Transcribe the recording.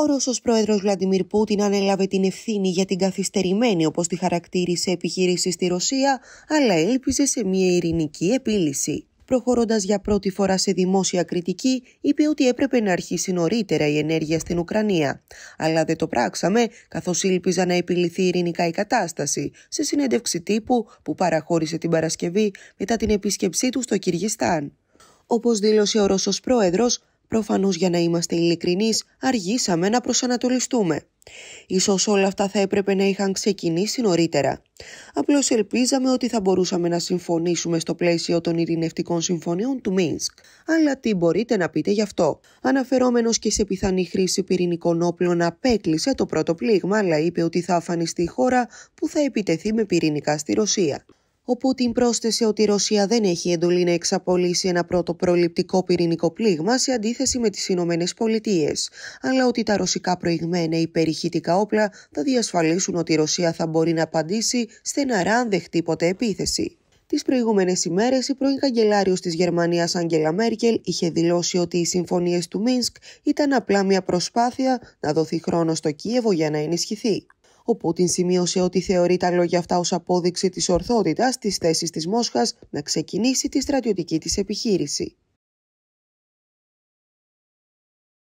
Ο Ρώσος πρόεδρος Βλαντιμίρ Πούτιν ανέλαβε την ευθύνη για την καθυστερημένη, όπως τη χαρακτήρισε, επιχείρηση στη Ρωσία, αλλά έλπιζε σε μια ειρηνική επίλυση. Προχωρώντας για πρώτη φορά σε δημόσια κριτική, είπε ότι έπρεπε να αρχίσει νωρίτερα η ενέργεια στην Ουκρανία. Αλλά δεν το πράξαμε, καθώς ήλπιζα να επιληθεί ειρηνικά η κατάσταση, σε συνέντευξη τύπου που παραχώρησε την Παρασκευή μετά την επίσκεψή του στο Κυργιστάν. Όπως δήλωσε ο Ρώσος πρόεδρος, Προφανώς για να είμαστε ειλικρινείς αργήσαμε να προσανατολιστούμε. Ίσως όλα αυτά θα έπρεπε να είχαν ξεκινήσει νωρίτερα. Απλώς ελπίζαμε ότι θα μπορούσαμε να συμφωνήσουμε στο πλαίσιο των ειρηνευτικών συμφωνιών του Μίνσκ. Αλλά τι μπορείτε να πείτε γι' αυτό. Αναφερόμενος και σε πιθανή χρήση πυρηνικών όπλων απέκλεισε το πρώτο πλήγμα αλλά είπε ότι θα αφανιστεί η χώρα που θα επιτεθεί με πυρηνικά στη Ρωσία ο Πούτιν πρόσθεσε ότι η Ρωσία δεν έχει εντολή να εξαπολύσει ένα πρώτο προληπτικό πυρηνικό πλήγμα σε αντίθεση με τις Ηνωμένες Πολιτείες, αλλά ότι τα ρωσικά προηγμένα υπερηχητικά όπλα θα διασφαλίσουν ότι η Ρωσία θα μπορεί να απαντήσει στεναρά αν δεχτεί ποτέ επίθεση. Τις προηγούμενες ημέρες, η πρώην καγκελάριος της Γερμανίας Άγγελα Μέρκελ είχε δηλώσει ότι οι συμφωνίες του Μίνσκ ήταν απλά μια προσπάθεια να δοθεί χρόνος στο Κίεβο για να ενισχυθεί. Ο Πούτιν σημείωσε ότι θεωρεί τα λόγια αυτά ως απόδειξη της ορθότητας της θέσης της Μόσχας να ξεκινήσει τη στρατιωτική της επιχείρηση.